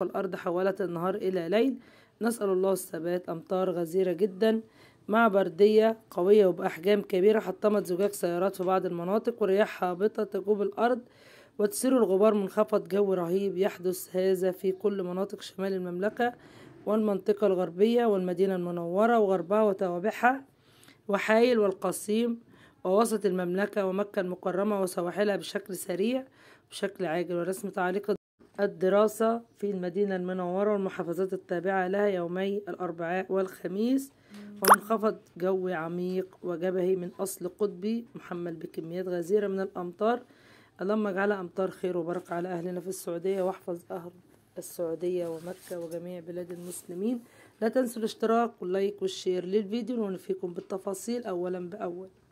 والأرض حولت النهار إلى ليل نسأل الله الثبات أمطار غزيرة جدا مع بردية قوية وبأحجام كبيرة حطمت زجاج سيارات في بعض المناطق ورياح هابطة تجوب الأرض وتسير الغبار منخفض جو رهيب يحدث هذا في كل مناطق شمال المملكة والمنطقة الغربية والمدينة المنورة وغربها وتوابعها وحايل والقصيم ووسط المملكة ومكة المكرمة وسواحلها بشكل سريع بشكل عاجل ورسم تعليق الدراسة في المدينة المنورة والمحافظات التابعة لها يومي الأربعاء والخميس وانخفض جوي عميق وجبهي من أصل قطبي محمل بكميات غزيرة من الأمطار اللهم اجعل أمطار خير وبركة على أهلنا في السعودية واحفظ أهل السعودية ومكة وجميع بلاد المسلمين لا تنسوا الاشتراك واللايك والشير للفيديو ونفيكم بالتفاصيل أولا بأول